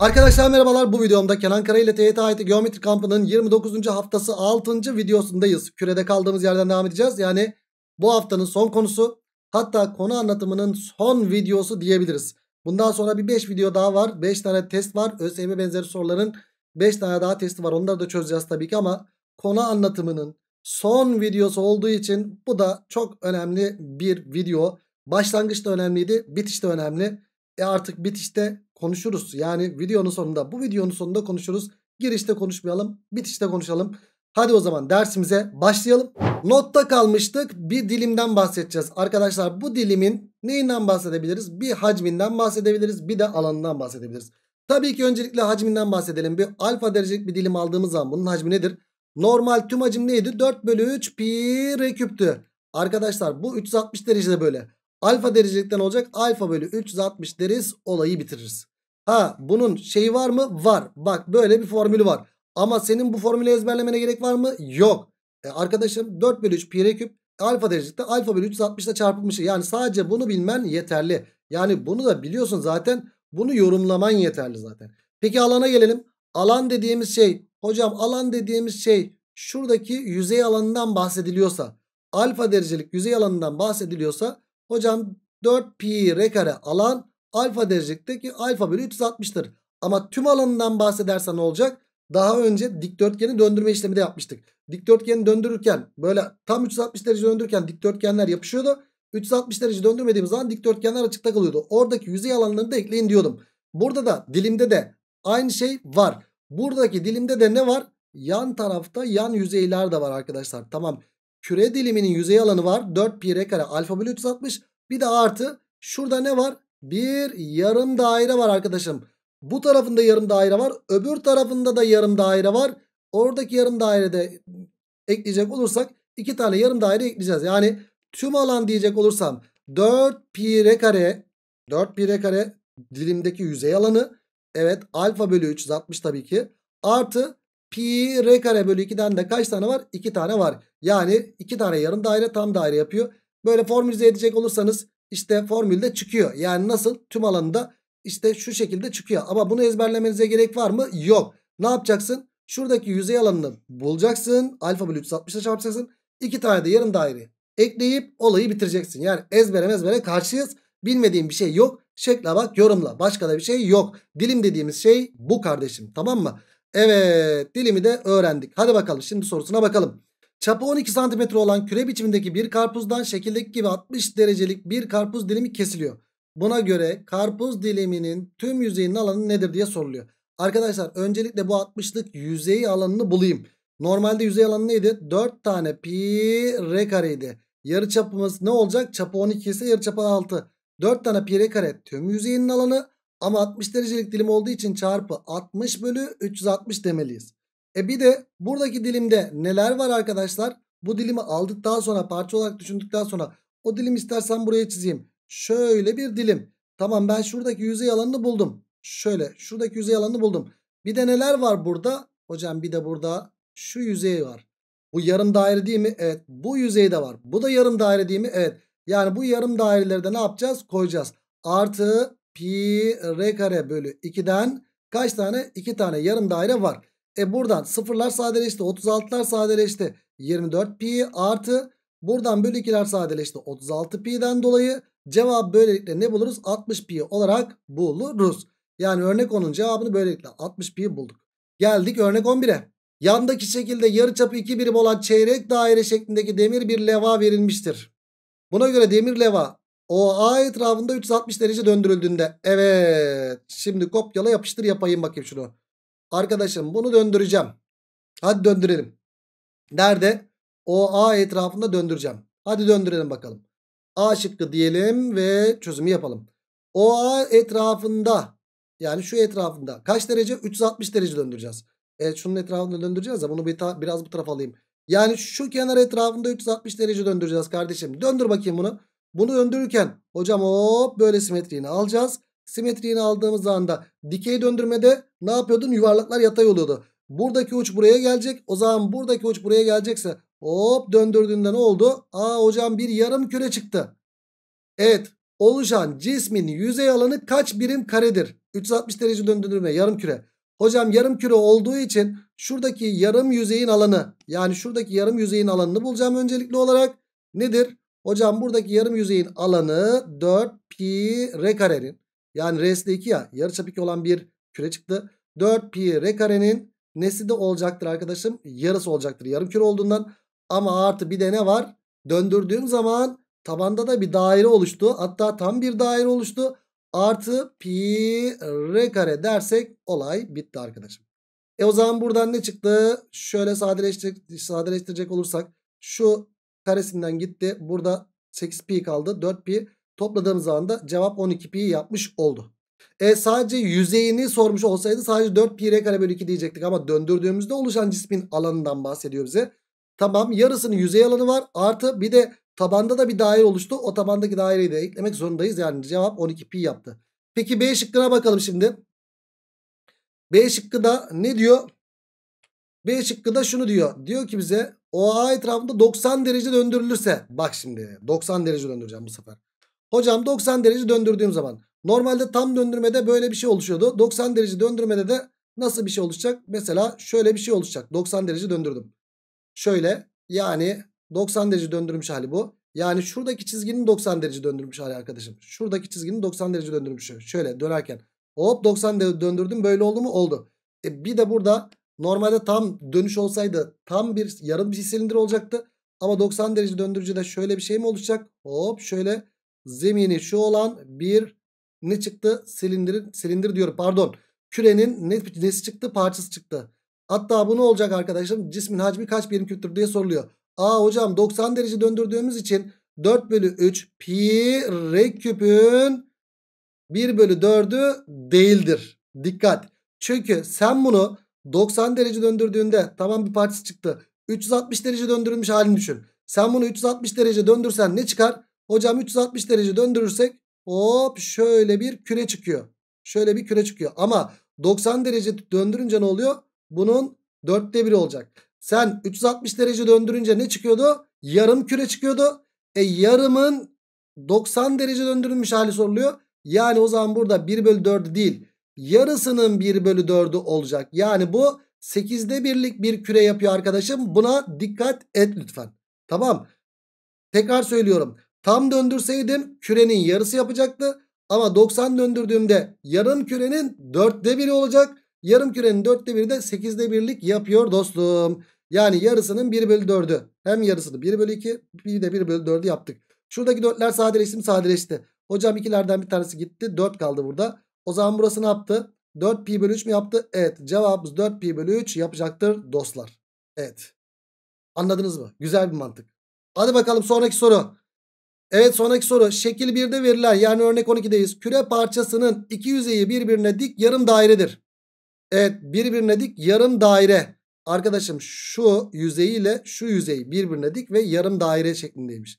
Arkadaşlar merhabalar bu videomda Kenan Kara ile TYT IT Geometri Kampı'nın 29. haftası 6. videosundayız. Kürede kaldığımız yerden devam edeceğiz. Yani bu haftanın son konusu hatta konu anlatımının son videosu diyebiliriz. Bundan sonra bir 5 video daha var. 5 tane test var. ÖSYM benzeri soruların 5 tane daha testi var. Onları da çözeceğiz tabii ki ama konu anlatımının son videosu olduğu için bu da çok önemli bir video. Başlangıçta önemliydi. bitişte önemli. E artık bitişte konuşuruz. Yani videonun sonunda bu videonun sonunda konuşuruz. Girişte konuşmayalım bitişte konuşalım. Hadi o zaman dersimize başlayalım. Notta kalmıştık bir dilimden bahsedeceğiz. Arkadaşlar bu dilimin neyinden bahsedebiliriz? Bir hacminden bahsedebiliriz bir de alanından bahsedebiliriz. Tabii ki öncelikle hacminden bahsedelim. Bir alfa derecelik bir dilim aldığımız zaman bunun hacmi nedir? Normal tüm hacim neydi? 4 bölü 3 pi r küptü. Arkadaşlar bu 360 derecede böyle. Alfa derecelikten olacak. Alfa bölü 360 deriz olayı bitiririz. Ha bunun şeyi var mı? Var. Bak böyle bir formülü var. Ama senin bu formülü ezberlemene gerek var mı? Yok. E arkadaşım 4 bölü 3 pi küp alfa derecede alfa bölü 360 ile çarpılmış. Yani sadece bunu bilmen yeterli. Yani bunu da biliyorsun zaten. Bunu yorumlaman yeterli zaten. Peki alana gelelim. Alan dediğimiz şey hocam alan dediğimiz şey şuradaki yüzey alanından bahsediliyorsa alfa derecelik yüzey alanından bahsediliyorsa hocam 4 pi r kare alan Alfa derecekteki alfa bölü 360'tır. Ama tüm alanından bahsedersen ne olacak? Daha önce dikdörtgeni döndürme işlemi de yapmıştık. Dikdörtgeni döndürürken böyle tam 360 derece döndürürken dikdörtgenler yapışıyordu. 360 derece döndürmediğim zaman dikdörtgenler açıkta kalıyordu. Oradaki yüzey alanlarını da ekleyin diyordum. Burada da dilimde de aynı şey var. Buradaki dilimde de ne var? Yan tarafta yan yüzeyler de var arkadaşlar. Tamam. Küre diliminin yüzey alanı var. 4 pi r kare alfa bölü 360. Bir de artı şurada ne var? bir yarım daire var arkadaşım. Bu tarafında yarım daire var. Öbür tarafında da yarım daire var. Oradaki yarım dairede ekleyecek olursak iki tane yarım daire ekleyeceğiz. Yani tüm alan diyecek olursam 4 pi r kare 4 pi r kare dilimdeki yüzey alanı evet alfa bölü 360 tabii ki artı pi r kare bölü 2'den de kaç tane var? 2 tane var. Yani 2 tane yarım daire tam daire yapıyor. Böyle formülize edecek olursanız işte formülde çıkıyor. Yani nasıl tüm alanında işte şu şekilde çıkıyor. Ama bunu ezberlemenize gerek var mı? Yok. Ne yapacaksın? Şuradaki yüzey alanını bulacaksın. Alfa bölü 360'a çarpacaksın. İki tane de yarım daire ekleyip olayı bitireceksin. Yani ezbere mezbere karşıyız. Bilmediğim bir şey yok. Şekle bak yorumla. Başka da bir şey yok. Dilim dediğimiz şey bu kardeşim. Tamam mı? Evet dilimi de öğrendik. Hadi bakalım şimdi sorusuna bakalım. Çapı 12 cm olan küre biçimindeki bir karpuzdan şekildeki gibi 60 derecelik bir karpuz dilimi kesiliyor. Buna göre karpuz diliminin tüm yüzeyinin alanı nedir diye soruluyor. Arkadaşlar öncelikle bu 60'lık yüzey alanını bulayım. Normalde yüzey alanı neydi? 4 tane pi r kareydi. Yarı çapımız ne olacak? Çapı 12 ise yarı çapı 6. 4 tane pi r kare tüm yüzeyinin alanı ama 60 derecelik dilim olduğu için çarpı 60 bölü 360 demeliyiz. E bir de buradaki dilimde neler var arkadaşlar? Bu dilimi aldıktan sonra parça olarak düşündükten sonra o dilim istersen buraya çizeyim. Şöyle bir dilim. Tamam ben şuradaki yüzey alanını buldum. Şöyle şuradaki yüzey alanını buldum. Bir de neler var burada? Hocam bir de burada şu yüzey var. Bu yarım daire değil mi? Evet. Bu yüzey de var. Bu da yarım daire değil mi? Evet. Yani bu yarım daireleri de ne yapacağız? Koyacağız. Artı pi r kare bölü 2'den kaç tane? 2 tane yarım daire var. E buradan sıfırlar sadeleşti. 36'lar sadeleşti. 24 pi artı buradan bölü 2'ler sadeleşti. 36 pi'den dolayı cevap böylelikle ne buluruz? 60 pi olarak buluruz. Yani örnek 10'un cevabını böylelikle 60 pi bulduk. Geldik örnek 11'e. Yandaki şekilde yarıçapı 2 birim olan çeyrek daire şeklindeki demir bir leva verilmiştir. Buna göre demir leva OA etrafında 360 derece döndürüldüğünde evet şimdi kopyala yapıştır yapayım bakayım şunu. Arkadaşım bunu döndüreceğim. Hadi döndürelim. Nerede? O A etrafında döndüreceğim. Hadi döndürelim bakalım. A şıkkı diyelim ve çözümü yapalım. O A etrafında yani şu etrafında kaç derece? 360 derece döndüreceğiz. Evet şunun etrafında döndüreceğiz ya bunu bir biraz bu tarafa alayım. Yani şu kenar etrafında 360 derece döndüreceğiz kardeşim. Döndür bakayım bunu. Bunu döndürürken hocam hop böyle simetriğini alacağız. Simetriğini aldığımız anda dikey döndürmede ne yapıyordun? Yuvarlaklar yatay oluyordu. Buradaki uç buraya gelecek. O zaman buradaki uç buraya gelecekse hop döndürdüğünde ne oldu? Aa hocam bir yarım küre çıktı. Evet oluşan cismin yüzey alanı kaç birim karedir? 360 derece döndürme yarım küre. Hocam yarım küre olduğu için şuradaki yarım yüzeyin alanı yani şuradaki yarım yüzeyin alanını bulacağım öncelikli olarak. Nedir? Hocam buradaki yarım yüzeyin alanı 4 pi r karenin. Yani R'si de 2 ya. Yarıçapik olan bir küre çıktı. 4 pi R karenin nesi de olacaktır arkadaşım? Yarısı olacaktır. Yarım küre olduğundan. Ama artı bir de ne var? Döndürdüğüm zaman tabanda da bir daire oluştu. Hatta tam bir daire oluştu. Artı pi R kare dersek olay bitti arkadaşım. E o zaman buradan ne çıktı? Şöyle sadeleştirecek, sadeleştirecek olursak şu karesinden gitti. Burada 8 pi kaldı. 4 pi. Topladığımız zaman da cevap 12 pi yapmış oldu. E sadece yüzeyini sormuş olsaydı sadece 4 pi r kare bölü 2 diyecektik ama döndürdüğümüzde oluşan cismin alanından bahsediyor bize. Tamam yarısının yüzey alanı var artı bir de tabanda da bir daire oluştu. O tabandaki daireyi de eklemek zorundayız yani cevap 12 pi yaptı. Peki B şıkkına bakalım şimdi. B şıkkı da ne diyor? B şıkkı da şunu diyor. Diyor ki bize OA etrafında 90 derece döndürülürse. Bak şimdi 90 derece döndüreceğim bu sefer. Hocam 90 derece döndürdüğüm zaman. Normalde tam döndürmede böyle bir şey oluşuyordu. 90 derece döndürmede de nasıl bir şey oluşacak? Mesela şöyle bir şey oluşacak. 90 derece döndürdüm. Şöyle yani 90 derece döndürmüş hali bu. Yani şuradaki çizginin 90 derece döndürmüş hali arkadaşım. Şuradaki çizginin 90 derece döndürmüşü. Şöyle dönerken. Hop 90 derece döndürdüm. Böyle oldu mu? Oldu. E bir de burada normalde tam dönüş olsaydı tam bir yarım bir silindir olacaktı. Ama 90 derece döndürücü de şöyle bir şey mi oluşacak? Hop şöyle zemini şu olan bir ne çıktı? Silindirin, silindir diyorum pardon. Kürenin ne, nesi çıktı? Parçası çıktı. Hatta bu ne olacak arkadaşlarım? Cismin hacmi kaç birim küptür diye soruluyor. Aa hocam 90 derece döndürdüğümüz için 4 bölü 3 pi r küpün 1 bölü 4'ü değildir. Dikkat. Çünkü sen bunu 90 derece döndürdüğünde tamam bir parçası çıktı. 360 derece döndürülmüş halini düşün. Sen bunu 360 derece döndürsen ne çıkar? Hocam 360 derece döndürürsek hop şöyle bir küre çıkıyor. Şöyle bir küre çıkıyor. Ama 90 derece döndürünce ne oluyor? Bunun dörtte biri olacak. Sen 360 derece döndürünce ne çıkıyordu? Yarım küre çıkıyordu. E yarımın 90 derece döndürülmüş hali soruluyor. Yani o zaman burada 1 bölü 4 değil. Yarısının 1 bölü 4'ü olacak. Yani bu 8'de birlik bir küre yapıyor arkadaşım. Buna dikkat et lütfen. Tamam. Tekrar söylüyorum. Tam döndürseydim kürenin yarısı yapacaktı. Ama 90 döndürdüğümde yarım kürenin 4'te 1'i olacak. Yarım kürenin 4'te 1'i de 8'de 1'lik yapıyor dostum. Yani yarısının 1 bölü 4'ü. Hem yarısını 1 bölü 2 bir de 1 bölü 4'ü yaptık. Şuradaki 4'ler sadeleşti mi sadeleşti. Hocam ikilerden bir tanesi gitti. 4 kaldı burada. O zaman burası ne yaptı? 4 pi bölü 3 mü yaptı? Evet cevabımız 4 pi bölü 3 yapacaktır dostlar. Evet. Anladınız mı? Güzel bir mantık. Hadi bakalım sonraki soru. Evet sonraki soru. Şekil 1'de verilen yani örnek 12'deyiz. Küre parçasının iki yüzeyi birbirine dik yarım dairedir. Evet birbirine dik yarım daire. Arkadaşım şu yüzeyiyle şu yüzey birbirine dik ve yarım daire şeklindeymiş.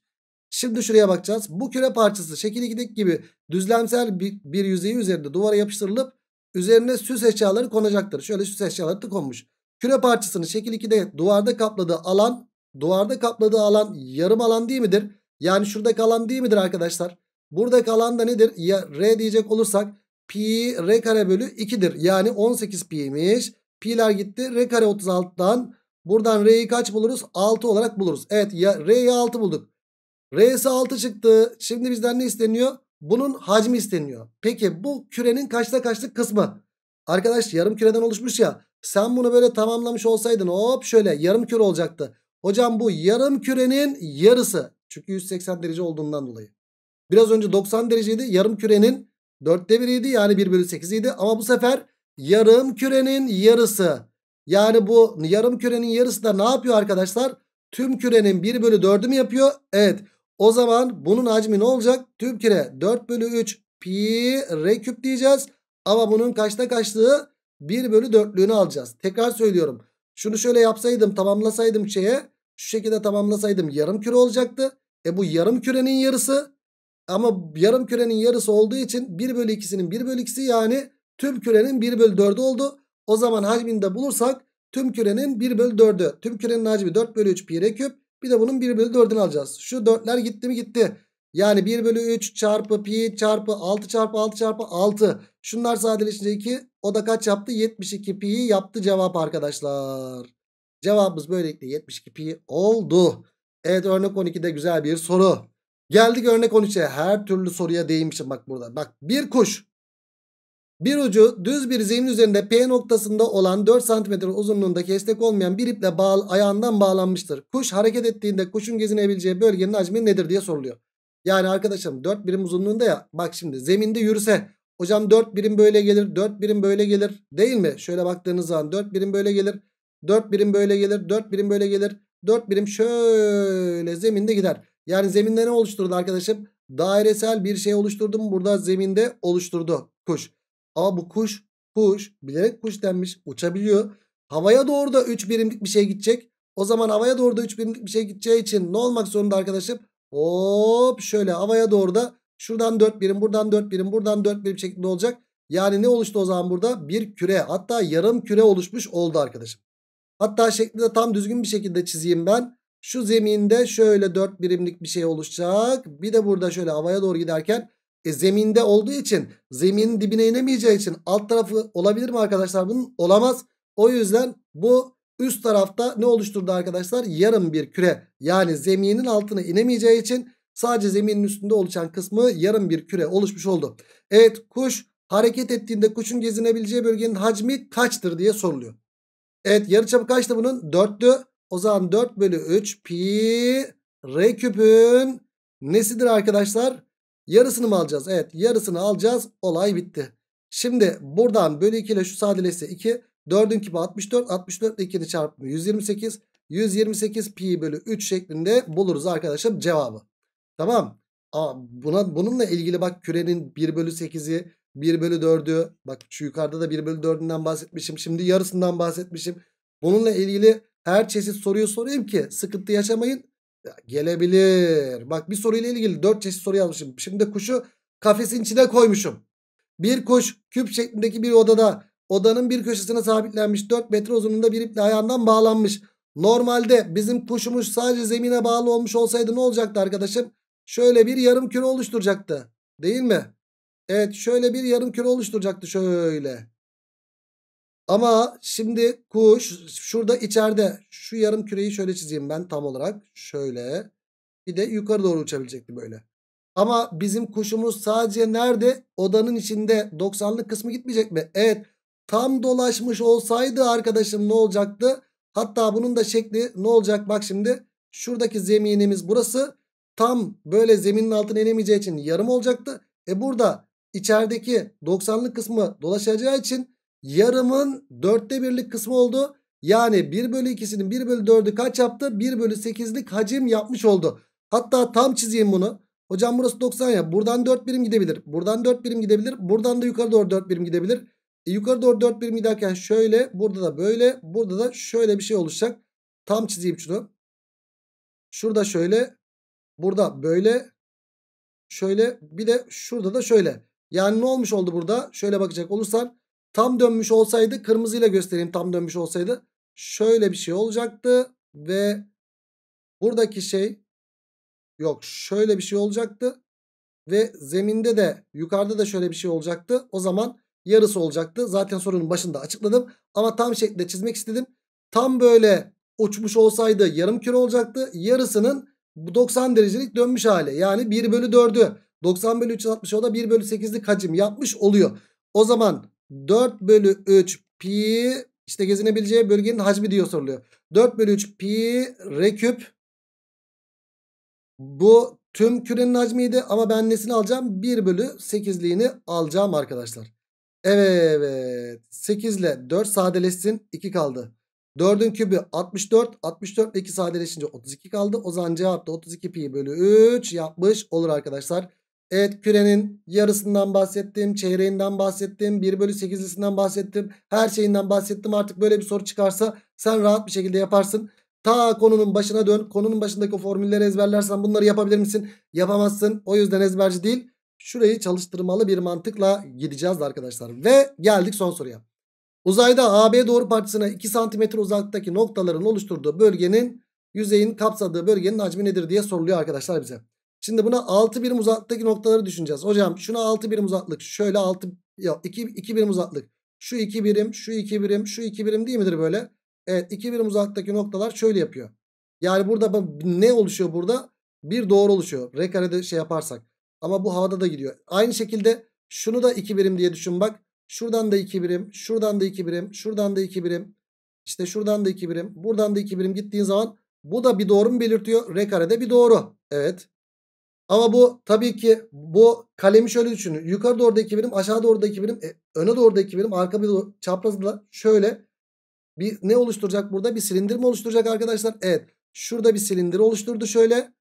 Şimdi şuraya bakacağız. Bu küre parçası şekil 2'deki gibi düzlemsel bir, bir yüzeyi üzerinde duvara yapıştırılıp üzerine süs eşyaları konacaktır. Şöyle süs eşyaları da konmuş. Küre parçasının şekil 2'de duvarda kapladığı alan duvarda kapladığı alan yarım alan değil midir? Yani şurada kalan değil midir arkadaşlar? Burada kalan da nedir? Ya R diyecek olursak pi R kare bölü 2'dir. Yani 18 pi'ymiş. Pi'ler gitti. R kare 36'dan. Buradan R'yi kaç buluruz? 6 olarak buluruz. Evet ya R'yi 6 bulduk. R'si 6 çıktı. Şimdi bizden ne isteniyor? Bunun hacmi isteniyor. Peki bu kürenin kaçta kaçlık kısmı? Arkadaş yarım küreden oluşmuş ya. Sen bunu böyle tamamlamış olsaydın hop şöyle yarım küre olacaktı. Hocam bu yarım kürenin yarısı. Çünkü 180 derece olduğundan dolayı. Biraz önce 90 dereceydi. Yarım kürenin 4'te 1'iydi. Yani 1 bölü 8 idi. Ama bu sefer yarım kürenin yarısı. Yani bu yarım kürenin yarısı da ne yapıyor arkadaşlar? Tüm kürenin 1 bölü 4'ü mü yapıyor? Evet. O zaman bunun hacmi ne olacak? Tüm küre 4 bölü 3 pi r küp diyeceğiz. Ama bunun kaçta kaçlığı 1 bölü 4'lüğünü alacağız. Tekrar söylüyorum. Şunu şöyle yapsaydım tamamlasaydım şeye şu şekilde tamamlasaydım yarım küre olacaktı. E bu yarım kürenin yarısı ama yarım kürenin yarısı olduğu için 1 bölü 2'sinin 1 bölü 2'si yani tüm kürenin 1 bölü 4'ü oldu. O zaman hacmini de bulursak tüm kürenin 1 bölü 4'ü. Tüm kürenin hacmi 4 bölü 3 pi küp. Bir de bunun 1 bölü 4'ünü alacağız. Şu 4'ler gitti mi gitti. Yani 1 bölü 3 çarpı pi çarpı 6 çarpı 6 çarpı 6. Şunlar sadeleşince 2. O da kaç yaptı? 72 pi yaptı cevap arkadaşlar. Cevabımız böylelikle 72 pi oldu. Evet örnek 12'de güzel bir soru. Geldik örnek 13'e. Her türlü soruya değinmişim bak burada. Bak bir kuş. Bir ucu düz bir zemin üzerinde P noktasında olan 4 cm uzunluğundaki esnek olmayan bir iple bağ ayağından bağlanmıştır. Kuş hareket ettiğinde kuşun gezinebileceği bölgenin hacmi nedir diye soruluyor. Yani arkadaşım 4 birim uzunluğunda ya bak şimdi zeminde yürüse hocam 4 birim böyle gelir 4 birim böyle gelir değil mi? Şöyle baktığınız zaman 4 birim böyle gelir 4 birim böyle gelir. 4 birim böyle gelir. 4 birim şöyle zeminde gider. Yani zeminde ne oluşturdu arkadaşım? Dairesel bir şey oluşturdu Burada zeminde oluşturdu kuş. Ama bu kuş kuş bilerek kuş denmiş uçabiliyor. Havaya doğru da 3 birimlik bir şey gidecek. O zaman havaya doğru da 3 birimlik bir şey gideceği için ne olmak zorunda arkadaşım? Hop şöyle havaya doğru da şuradan 4 birim buradan 4 birim buradan 4 birim şeklinde olacak. Yani ne oluştu o zaman burada? Bir küre hatta yarım küre oluşmuş oldu arkadaşım. Hatta şekli de tam düzgün bir şekilde çizeyim ben. Şu zeminde şöyle 4 birimlik bir şey oluşacak. Bir de burada şöyle havaya doğru giderken e, zeminde olduğu için zeminin dibine inemeyeceği için alt tarafı olabilir mi arkadaşlar? Bunun olamaz. O yüzden bu üst tarafta ne oluşturdu arkadaşlar? Yarım bir küre. Yani zeminin altına inemeyeceği için sadece zeminin üstünde oluşan kısmı yarım bir küre oluşmuş oldu. Evet kuş hareket ettiğinde kuşun gezinebileceği bölgenin hacmi kaçtır diye soruluyor. Evet yarıçapı kaçtı bunun? 4'tü. O zaman 4 bölü 3 pi r küpün nesidir arkadaşlar? Yarısını mı alacağız? Evet yarısını alacağız. Olay bitti. Şimdi buradan bölü 2 ile şu sadeleşse 2. 4'ün küpü 64. 64 ile 2'ni çarpımı 128. 128 pi bölü 3 şeklinde buluruz arkadaşlar cevabı. Tamam. Aa, buna, bununla ilgili bak kürenin 1 bölü 8'i 1 bölü 4'ü bak şu yukarıda da 1 bölü 4'ünden bahsetmişim. Şimdi yarısından bahsetmişim. Bununla ilgili her çeşit soruyu sorayım ki sıkıntı yaşamayın. Ya, gelebilir. Bak bir soruyla ilgili 4 çeşit soru yazmışım. Şimdi kuşu kafesin içine koymuşum. Bir kuş küp şeklindeki bir odada odanın bir köşesine sabitlenmiş 4 metre uzunluğunda bir iple ayağından bağlanmış. Normalde bizim kuşumuz sadece zemine bağlı olmuş olsaydı ne olacaktı arkadaşım? Şöyle bir yarım küre oluşturacaktı. Değil mi? Evet şöyle bir yarım küre oluşturacaktı şöyle. Ama şimdi kuş şurada içeride şu yarım küreyi şöyle çizeyim ben tam olarak. Şöyle bir de yukarı doğru uçabilecekti böyle. Ama bizim kuşumuz sadece nerede? Odanın içinde 90'lık kısmı gitmeyecek mi? Evet tam dolaşmış olsaydı arkadaşım ne olacaktı? Hatta bunun da şekli ne olacak? Bak şimdi şuradaki zeminimiz burası. Tam böyle zeminin altına inemeyeceği için yarım olacaktı. E burada içerideki 90'lık kısmı dolaşacağı için yarımın 4'te 1'lik kısmı oldu. Yani 1 bölü 2'sinin 1 bölü 4'ü kaç yaptı? 1 bölü 8'lik hacim yapmış oldu. Hatta tam çizeyim bunu. Hocam burası 90 ya. Buradan 4 birim gidebilir. Buradan 4 birim gidebilir. Buradan da yukarı doğru 4 birim gidebilir. E, yukarı doğru 4 birim giderken şöyle. Burada da böyle. Burada da şöyle bir şey oluşacak. Tam çizeyim şunu. Şurada şöyle. Burada böyle. Şöyle. Bir de şurada da şöyle. Yani ne olmuş oldu burada? Şöyle bakacak olursan tam dönmüş olsaydı kırmızıyla göstereyim tam dönmüş olsaydı. Şöyle bir şey olacaktı ve buradaki şey yok şöyle bir şey olacaktı. Ve zeminde de yukarıda da şöyle bir şey olacaktı. O zaman yarısı olacaktı. Zaten sorunun başında açıkladım. Ama tam şekilde çizmek istedim. Tam böyle uçmuş olsaydı yarım küre olacaktı. Yarısının 90 derecelik dönmüş hali. Yani 1 bölü 4'ü. 90 bölü 360 o da 1 bölü 8'lik hacim yapmış oluyor. O zaman 4 bölü 3 pi işte gezinebileceği bölgenin hacmi diyor soruluyor. 4 bölü 3 pi reküp bu tüm kürenin hacmiydi ama ben nesini alacağım? 1 bölü 8'liğini alacağım arkadaşlar. Evet 8 ile 4 sadeleşsin 2 kaldı. 4'ün kübü 64. 64 ile 2 sadeleşince 32 kaldı. O zaman cevap da 32 pi bölü 3 yapmış olur arkadaşlar. Evet kürenin yarısından bahsettim. Çeyreğinden bahsettim. 1 bölü 8'lisinden bahsettim. Her şeyinden bahsettim. Artık böyle bir soru çıkarsa sen rahat bir şekilde yaparsın. Ta konunun başına dön. Konunun başındaki o formülleri ezberlersen bunları yapabilir misin? Yapamazsın. O yüzden ezberci değil. Şurayı çalıştırmalı bir mantıkla gideceğiz arkadaşlar. Ve geldik son soruya. Uzayda AB doğru parçasına 2 cm uzaklıktaki noktaların oluşturduğu bölgenin yüzeyin kapsadığı bölgenin hacmi nedir diye soruluyor arkadaşlar bize. Şimdi buna 6 birim uzaklıktaki noktaları düşüneceğiz. Hocam şuna 6 birim uzaklık. Şöyle 6 ya 2 2 birim uzaklık. Şu 2 birim, şu 2 birim, şu 2 birim değil midir böyle? Evet 2 birim uzaklıktaki noktalar şöyle yapıyor. Yani burada ne oluşuyor burada? Bir doğru oluşuyor. R karede şey yaparsak. Ama bu havada da gidiyor. Aynı şekilde şunu da 2 birim diye düşün bak. Şuradan da 2 birim, şuradan da 2 birim, şuradan da 2 birim. İşte şuradan da 2 birim, buradan da 2 birim gittiğin zaman bu da bir doğru mu belirtiyor? R karede bir doğru. Evet. Ama bu tabii ki bu kalemi şöyle düşünün. Yukarı doğru da 2 birim, aşağı doğru da 2 birim, e, öne doğru da 2 birim, arka bir doğru, çaprazda şöyle bir ne oluşturacak burada? Bir silindir mi oluşturacak arkadaşlar? Evet. Şurada bir silindir oluşturdu şöyle.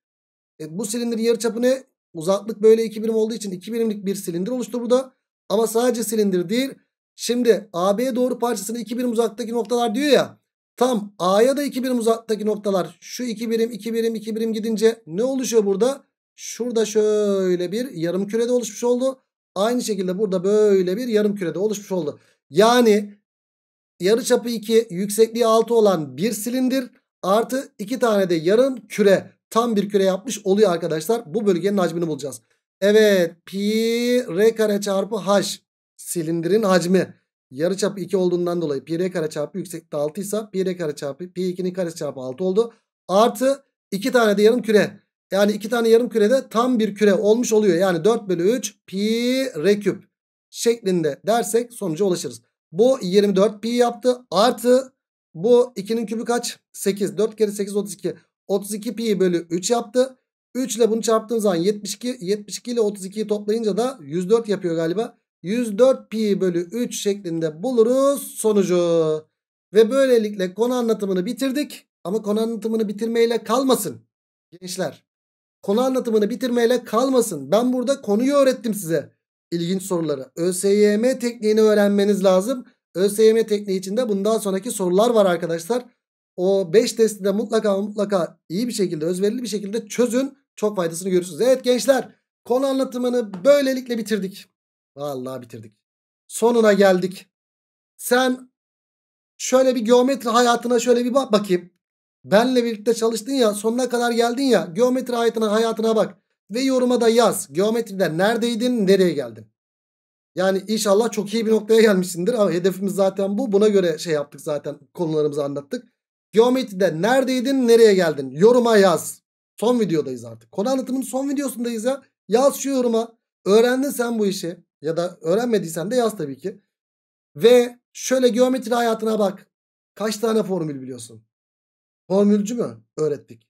E, bu silindir yarıçapı ne? Uzaklık böyle iki birim olduğu için iki birimlik bir silindir oluştu burada. Ama sadece silindir değil. Şimdi AB'ye doğru parçasını iki birim uzaktaki noktalar diyor ya. Tam A'ya da iki birim uzaktaki noktalar. Şu iki birim, iki birim, iki birim gidince ne oluşuyor burada? Şurada şöyle bir yarım kürede oluşmuş oldu. Aynı şekilde burada böyle bir yarım kürede oluşmuş oldu. Yani yarıçapı 2 yüksekliği 6 olan bir silindir artı 2 tane de yarım küre tam bir küre yapmış oluyor arkadaşlar. Bu bölgenin hacmini bulacağız. Evet pi r kare çarpı h silindirin hacmi yarıçapı 2 olduğundan dolayı pi r kare çarpı yükseklik 6 ise pi r kare çarpı pi 2'nin karesi çarpı 6 oldu. Artı 2 tane de yarım küre. Yani iki tane yarım kürede tam bir küre olmuş oluyor. Yani 4 bölü 3 pi r küp şeklinde dersek sonuca ulaşırız. Bu 24 pi yaptı. Artı bu 2'nin kübü kaç? 8. 4 kere 8 32. 32 pi bölü 3 yaptı. 3 ile bunu çarptığım zaman 72. 72 ile 32'yi toplayınca da 104 yapıyor galiba. 104 pi bölü 3 şeklinde buluruz sonucu. Ve böylelikle konu anlatımını bitirdik. Ama konu anlatımını bitirmeyle kalmasın gençler konu anlatımını bitirmeyle kalmasın. Ben burada konuyu öğrettim size. İlginç soruları. ÖSYM tekniğini öğrenmeniz lazım. ÖSYM tekniği içinde bundan sonraki sorular var arkadaşlar. O 5 testi de mutlaka mutlaka iyi bir şekilde özverili bir şekilde çözün. Çok faydasını görürsünüz. Evet gençler konu anlatımını böylelikle bitirdik. Vallahi bitirdik. Sonuna geldik. Sen şöyle bir geometri hayatına şöyle bir bak bakayım. Benle birlikte çalıştın ya sonuna kadar geldin ya geometri hayatına, hayatına bak. Ve yoruma da yaz. Geometride neredeydin nereye geldin? Yani inşallah çok iyi bir noktaya gelmişsindir. Ama hedefimiz zaten bu. Buna göre şey yaptık zaten konularımızı anlattık. Geometride neredeydin nereye geldin? Yoruma yaz. Son videodayız artık. Konu anlatımının son videosundayız ya. Yaz şu yoruma. Öğrendin sen bu işi. Ya da öğrenmediysen de yaz tabii ki. Ve şöyle geometri hayatına bak. Kaç tane formül biliyorsun? Formülcü mü öğrettik?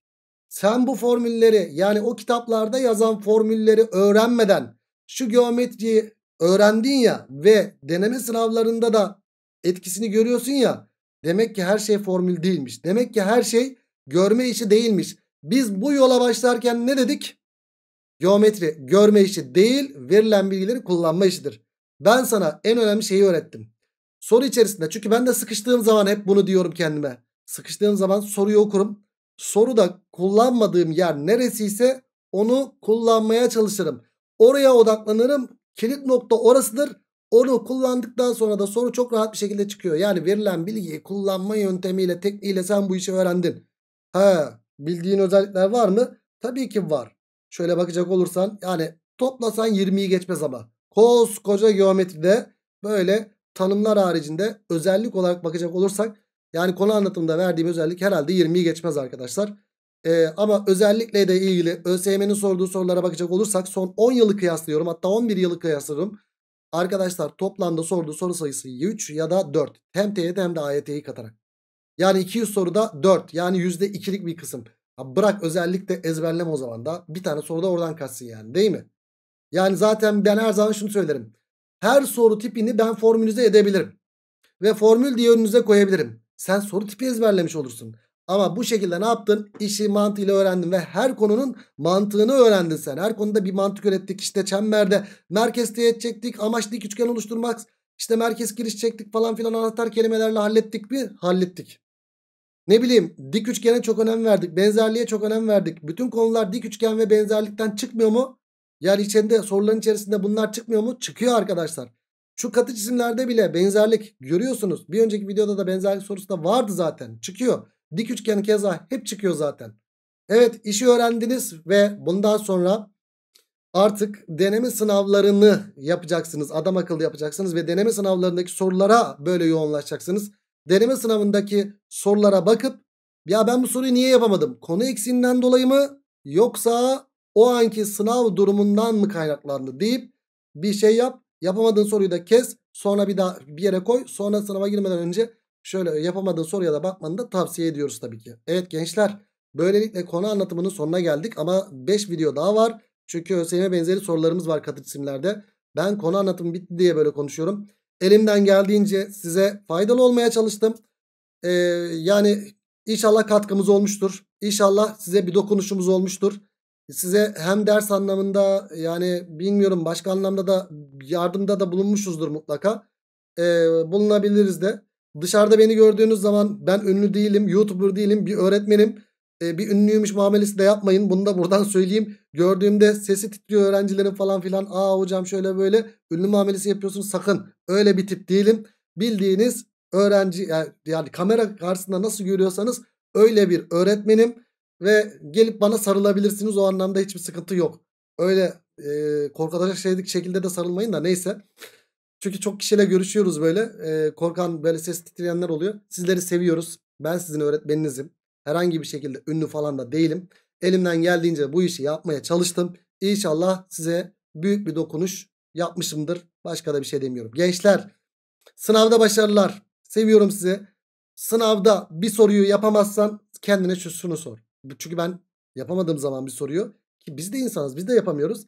Sen bu formülleri yani o kitaplarda yazan formülleri öğrenmeden şu geometriyi öğrendin ya ve deneme sınavlarında da etkisini görüyorsun ya. Demek ki her şey formül değilmiş. Demek ki her şey görme işi değilmiş. Biz bu yola başlarken ne dedik? Geometri görme işi değil verilen bilgileri kullanma işidir. Ben sana en önemli şeyi öğrettim. Soru içerisinde çünkü ben de sıkıştığım zaman hep bunu diyorum kendime. Sıkıştığım zaman soruyu okurum. Soruda kullanmadığım yer neresi ise onu kullanmaya çalışırım. Oraya odaklanırım. Kilit nokta orasıdır. Onu kullandıktan sonra da soru çok rahat bir şekilde çıkıyor. Yani verilen bilgiyi kullanma yöntemiyle, tekniğiyle sen bu işi öğrendin. Ha, bildiğin özellikler var mı? Tabii ki var. Şöyle bakacak olursan yani toplasan 20'yi geçmez ama. Koskoca geometride böyle tanımlar haricinde özellik olarak bakacak olursak yani konu anlatımında verdiğim özellik herhalde 20'yi geçmez arkadaşlar. Ee, ama özellikle de ilgili ÖSYM'nin sorduğu sorulara bakacak olursak son 10 yılı kıyaslıyorum. Hatta 11 yılı kıyaslarım. Arkadaşlar toplamda sorduğu soru sayısı 3 ya da 4. Hem TYT hem de AYT'yi katarak. Yani 200 soruda 4 yani %2'lik bir kısım. Ha bırak özellikle ezberleme o zaman da bir tane soruda oradan katsın yani değil mi? Yani zaten ben her zaman şunu söylerim. Her soru tipini ben formülüze edebilirim. Ve formül diye önünüze koyabilirim. Sen soru tipi ezberlemiş olursun. Ama bu şekilde ne yaptın? İşi mantığıyla öğrendin ve her konunun mantığını öğrendin sen. Her konuda bir mantık öğrettik. İşte çemberde merkez teğet çektik. Amaç dik üçgen oluşturmak. İşte merkez giriş çektik falan filan anahtar kelimelerle hallettik mi? Hallettik. Ne bileyim dik üçgene çok önem verdik. Benzerliğe çok önem verdik. Bütün konular dik üçgen ve benzerlikten çıkmıyor mu? Yani içinde soruların içerisinde bunlar çıkmıyor mu? Çıkıyor arkadaşlar. Şu katı cisimlerde bile benzerlik görüyorsunuz. Bir önceki videoda da benzerlik sorusu da vardı zaten. Çıkıyor. Dik üçgen keza hep çıkıyor zaten. Evet işi öğrendiniz ve bundan sonra artık deneme sınavlarını yapacaksınız. Adam akıllı yapacaksınız ve deneme sınavlarındaki sorulara böyle yoğunlaşacaksınız. Deneme sınavındaki sorulara bakıp ya ben bu soruyu niye yapamadım? Konu eksiğinden dolayı mı yoksa o anki sınav durumundan mı kaynaklandı deyip bir şey yap. Yapamadığın soruyu da kes. Sonra bir daha bir yere koy. Sonra sınava girmeden önce şöyle yapamadığın soruya da bakmanı da tavsiye ediyoruz tabii ki. Evet gençler böylelikle konu anlatımının sonuna geldik. Ama 5 video daha var. Çünkü ÖSYM benzeri sorularımız var katı cisimlerde. Ben konu anlatımı bitti diye böyle konuşuyorum. Elimden geldiğince size faydalı olmaya çalıştım. Ee, yani inşallah katkımız olmuştur. İnşallah size bir dokunuşumuz olmuştur size hem ders anlamında yani bilmiyorum başka anlamda da yardımda da bulunmuşuzdur mutlaka. Ee, bulunabiliriz de. Dışarıda beni gördüğünüz zaman ben ünlü değilim, YouTuber değilim, bir öğretmenim. Ee, bir ünlüymüş muamelesi de yapmayın. Bunu da buradan söyleyeyim. Gördüğümde sesi titriyor öğrencilerin falan filan. Aa hocam şöyle böyle ünlü muamelesi yapıyorsun sakın. Öyle bir tip değilim. Bildiğiniz öğrenci yani, yani kamera karşısında nasıl görüyorsanız öyle bir öğretmenim ve gelip bana sarılabilirsiniz o anlamda hiçbir sıkıntı yok. Öyle e, korkutacak şey, şekilde de sarılmayın da neyse. Çünkü çok kişiyle görüşüyoruz böyle. E, korkan böyle ses titreyenler oluyor. Sizleri seviyoruz. Ben sizin öğretmeninizim. Herhangi bir şekilde ünlü falan da değilim. Elimden geldiğince bu işi yapmaya çalıştım. İnşallah size büyük bir dokunuş yapmışımdır. Başka da bir şey demiyorum. Gençler sınavda başarılar. Seviyorum sizi. Sınavda bir soruyu yapamazsan kendine şunu sor. Çünkü ben yapamadığım zaman bir soruyu ki biz de insanız biz de yapamıyoruz.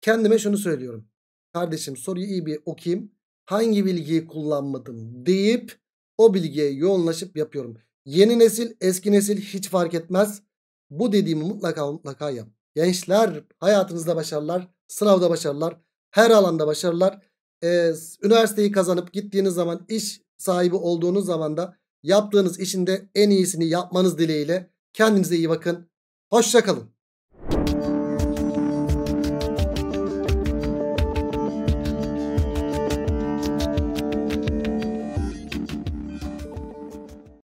Kendime şunu söylüyorum. Kardeşim soruyu iyi bir okuyayım. Hangi bilgiyi kullanmadım deyip o bilgiye yoğunlaşıp yapıyorum. Yeni nesil eski nesil hiç fark etmez. Bu dediğimi mutlaka mutlaka yap. Gençler hayatınızda başarılar, sınavda başarılar, her alanda başarılar. Ee, üniversiteyi kazanıp gittiğiniz zaman iş sahibi olduğunuz zaman da yaptığınız işin de en iyisini yapmanız dileğiyle Kendinize iyi bakın. Hoşça kalın.